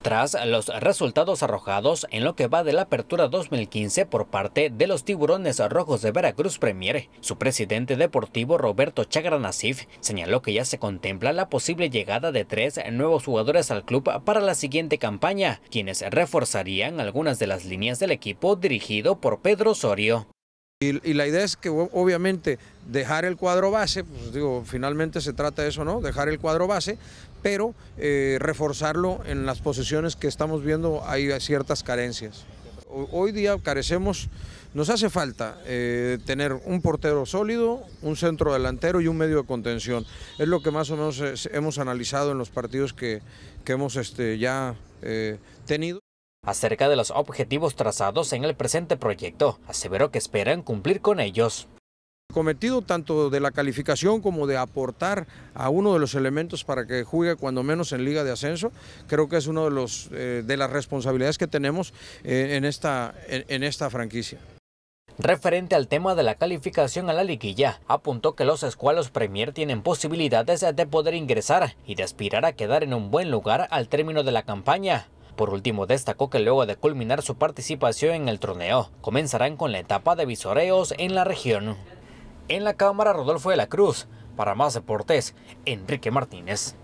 Tras los resultados arrojados en lo que va de la apertura 2015 por parte de los tiburones rojos de Veracruz Premier, su presidente deportivo Roberto Chagra señaló que ya se contempla la posible llegada de tres nuevos jugadores al club para la siguiente campaña, quienes reforzarían algunas de las líneas del equipo dirigido por Pedro Osorio. Y, la idea es que obviamente dejar el cuadro base, pues digo, finalmente se trata de eso, ¿no? Dejar el cuadro base, pero eh, reforzarlo en las posiciones que estamos viendo hay ciertas carencias. Hoy día carecemos, nos hace falta eh, tener un portero sólido, un centro delantero y un medio de contención. Es lo que más o menos hemos analizado en los partidos que, hemos este, ya eh, tenido acerca de los objetivos trazados en el presente proyecto. Aseveró que esperan cumplir con ellos. Cometido tanto de la calificación como de aportar a uno de los elementos para que juegue cuando menos en Liga de Ascenso, creo que es una de, los, eh, de las responsabilidades que tenemos eh, en, esta, esta franquicia. Referente al tema de la calificación a la liguilla, apuntó que los escualos Premier tienen posibilidades de poder ingresar y de aspirar a quedar en un buen lugar al término de la campaña, por último, destacó que luego de culminar su participación en el torneo, comenzarán con la etapa de visoreos en la región. En la cámara, Rodolfo de la Cruz. Para más deportes, Enrique Martínez.